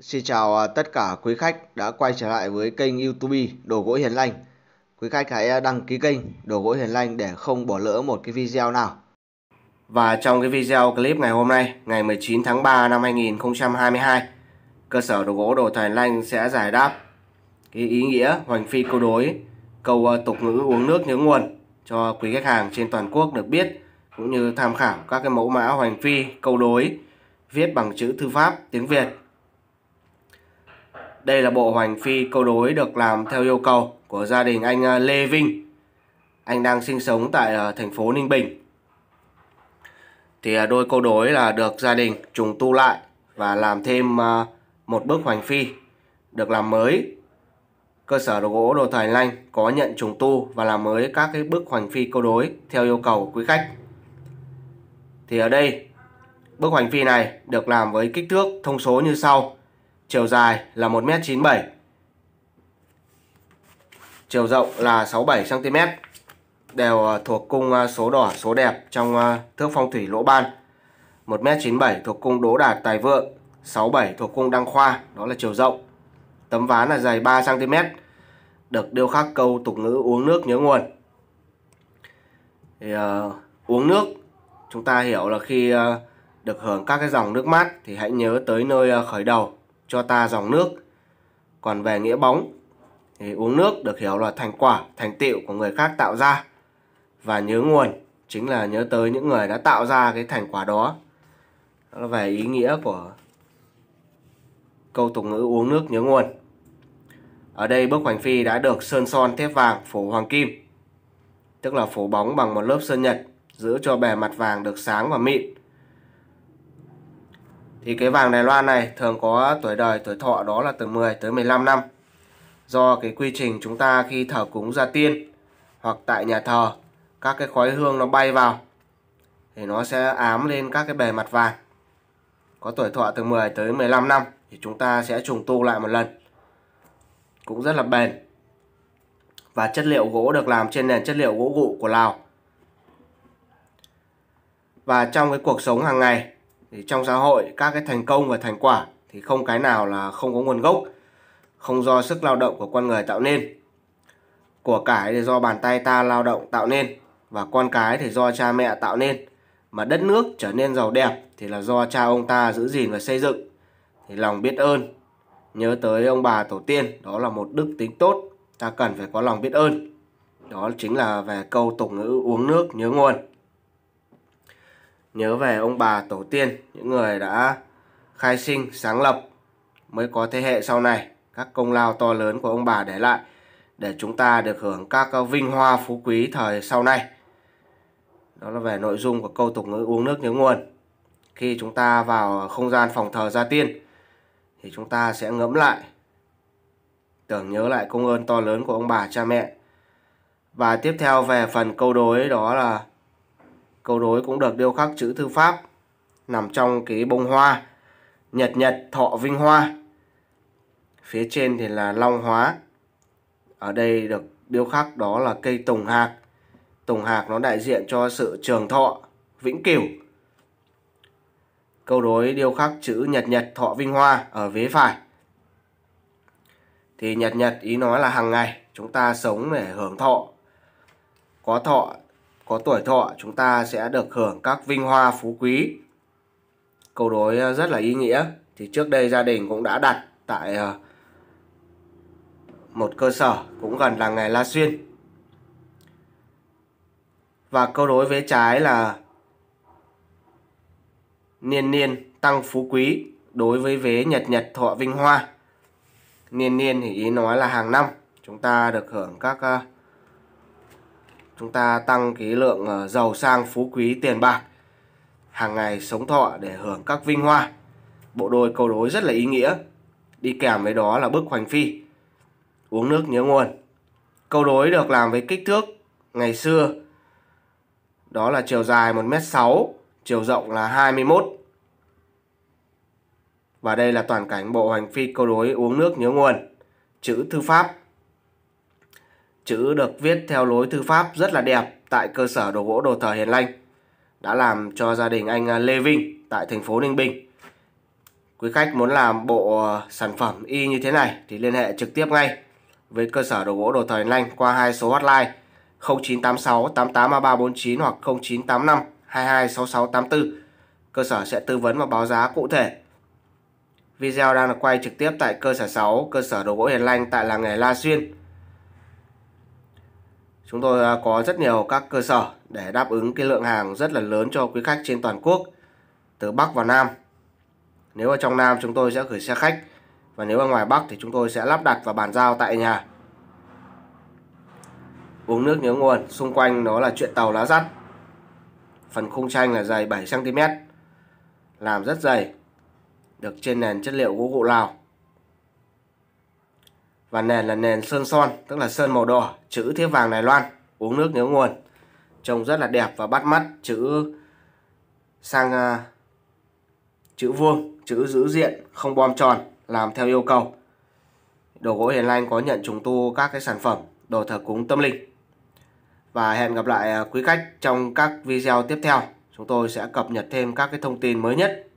Xin chào à, tất cả quý khách đã quay trở lại với kênh YouTube Đồ gỗ Hiền Lành. Quý khách hãy à, đăng ký kênh Đồ gỗ Hiền Lành để không bỏ lỡ một cái video nào. Và trong cái video clip ngày hôm nay, ngày 19 tháng 3 năm 2022, cơ sở đồ gỗ Đồ Thải Lành sẽ giải đáp cái ý nghĩa hoành phi câu đối, câu à, tục ngữ uống nước nhớ nguồn cho quý khách hàng trên toàn quốc được biết cũng như tham khảo các cái mẫu mã hoành phi câu đối viết bằng chữ thư pháp tiếng Việt đây là bộ hoành phi câu đối được làm theo yêu cầu của gia đình anh à, Lê Vinh. Anh đang sinh sống tại à, thành phố Ninh Bình. Thì à, đôi câu đối là được gia đình trùng tu lại và làm thêm một bức hoành phi được làm mới. Cơ sở đồ gỗ đồ thời lanh có nhận trùng tu và làm mới các cái bức hoành phi câu đối theo yêu cầu của quý khách. Thì ở đây, bức hoành phi này được làm với kích thước thông số như sau chiều dài là 1m97, chiều rộng là 67cm, đều ờ, thuộc cung ờ, số đỏ số đẹp trong ờ, thước phong thủy lỗ ban. 1m97 thuộc cung đỗ đạt tài vượng, 67 thuộc cung đăng khoa, đó là chiều rộng. Tấm ván là dày 3cm, được điêu khắc câu tục ngữ uống nước nhớ nguồn. Thì, uh, uống nước, chúng ta hiểu là khi uh, được hưởng các cái dòng nước mát thì hãy nhớ tới nơi uh, khởi đầu cho ta dòng nước. Còn về nghĩa bóng thì uống nước được hiểu là thành quả, thành tựu của người khác tạo ra. Và nhớ nguồn chính là nhớ tới những người đã tạo ra cái thành quả đó. Đó là về ý nghĩa của câu tục ngữ uống nước nhớ nguồn. Ở đây bức hoành phi đã được sơn son thép vàng phủ hoàng kim, tức là phủ bóng bằng một lớp sơn nhật, giữ cho bề mặt vàng được sáng và mịn. Thì cái vàng Đài Loan này thường có tuổi đời, tuổi thọ đó là từ 10 tới 15 năm. Do cái quy trình chúng ta khi thờ cúng gia tiên hoặc tại nhà thờ, các cái khói hương nó bay vào thì nó sẽ ám lên các cái bề mặt vàng có tuổi thọ từ 10 tới 15 năm thì chúng ta sẽ trùng tu lại một lần. Cũng rất là bền. Và chất liệu gỗ được làm trên nền chất liệu gỗ gụ của Lào. Và trong cái cuộc sống hàng ngày thì trong xã hội các cái thành công và thành quả thì không cái nào là không có nguồn gốc không do sức lao động của con người tạo nên của cải thì do bàn tay ta lao động tạo nên và con cái thì do cha mẹ tạo nên mà đất nước trở nên giàu đẹp thì là do cha ông ta giữ gìn và xây dựng thì lòng biết ơn nhớ tới ông bà tổ tiên đó là một đức tính tốt ta cần phải có lòng biết ơn đó chính là về câu tục ngữ uống nước nhớ nguồn nhớ về ông bà tổ tiên, những người đã khai sinh, sáng lập mới có thế hệ sau này, các công lao to lớn của ông bà để lại để chúng ta được hưởng các vinh hoa phú quý thời sau này. Đó là về nội dung của câu tục ngữ uống nước nhớ nguồn. Khi chúng ta vào không gian phòng thờ gia tiên thì chúng ta sẽ ngẫm lại tưởng nhớ lại công ơn to lớn của ông bà cha mẹ. Và tiếp theo về phần câu đối đó là Câu đối cũng được điêu khắc chữ thư pháp nằm trong cái bông hoa nhật nhật thọ vinh hoa. Phía trên thì là long hóa. Ở đây được điêu khắc đó là cây tùng hạc. Tùng hạc nó đại diện cho sự trường thọ, vĩnh cửu. Câu đối điêu khắc chữ nhật nhật thọ vinh hoa ở vế phải. Thì nhật nhật ý nói là hàng ngày chúng ta sống để hưởng thọ. Có thọ có tuổi thọ chúng ta sẽ được hưởng các vinh hoa phú quý câu đối ờ, rất là ý nghĩa thì trước đây gia đình cũng đã đặt tại ờ, một cơ sở cũng gần làng nghề La Xuyên và câu đối vế trái là niên niên tăng phú quý đối với vế nhật nhật thọ vinh hoa niên niên thì ý nói là hàng năm chúng ta được hưởng các ờ, chúng ta tăng cái lượng ờ, giàu sang phú quý tiền bạc hàng ngày sống thọ để hưởng các vinh hoa bộ đôi câu đối rất là ý nghĩa đi kèm với đó là bức hoành phi uống nước nhớ nguồn câu đối được làm với kích thước ngày xưa đó là chiều dài một m sáu chiều rộng là 21 và đây là toàn cảnh bộ hoành phi câu đối uống nước nhớ nguồn chữ thư pháp Chữ được viết theo lối thư pháp rất là đẹp tại cơ sở đồ gỗ đồ thờ Hiền Lành đã làm cho gia đình anh à, Lê Vinh tại thành phố Ninh Bình. Quý khách muốn làm bộ à, sản phẩm y như thế này thì liên hệ trực tiếp ngay với cơ sở đồ gỗ đồ thờ Hiền Lành qua hai số hotline 0986 883349 hoặc 0985 226684. Cơ sở sẽ tư vấn và báo giá cụ thể. Video đang được quay trực tiếp tại cơ sở 6, cơ sở đồ gỗ Hiền Lành tại làng nghề La Xuyên, chúng tôi à, có rất nhiều các cơ sở để đáp ứng cái lượng hàng rất là lớn cho quý khách trên toàn quốc từ Bắc vào Nam. Nếu ở trong Nam chúng tôi sẽ gửi xe khách và nếu ở ngoài Bắc thì chúng tôi sẽ lắp đặt và bàn giao tại nhà. Uống nước nhớ nguồn, xung quanh nó là chuyện tàu lá rắt. Phần khung tranh là dày 7 cm. Làm rất dày. Được trên nền chất liệu gỗ gụ Lào và nền là nền sơn son tức là sơn màu đỏ chữ thiếp vàng Đài Loan uống nước nhớ nguồn trông rất là đẹp và bắt mắt chữ sang uh, chữ vuông chữ giữ diện không bom tròn làm theo yêu cầu đồ gỗ hiền lành có nhận trùng tu các cái sản phẩm đồ thờ cúng tâm linh và hẹn gặp lại à, quý khách trong các video tiếp theo chúng tôi sẽ cập nhật thêm các cái thông tin mới nhất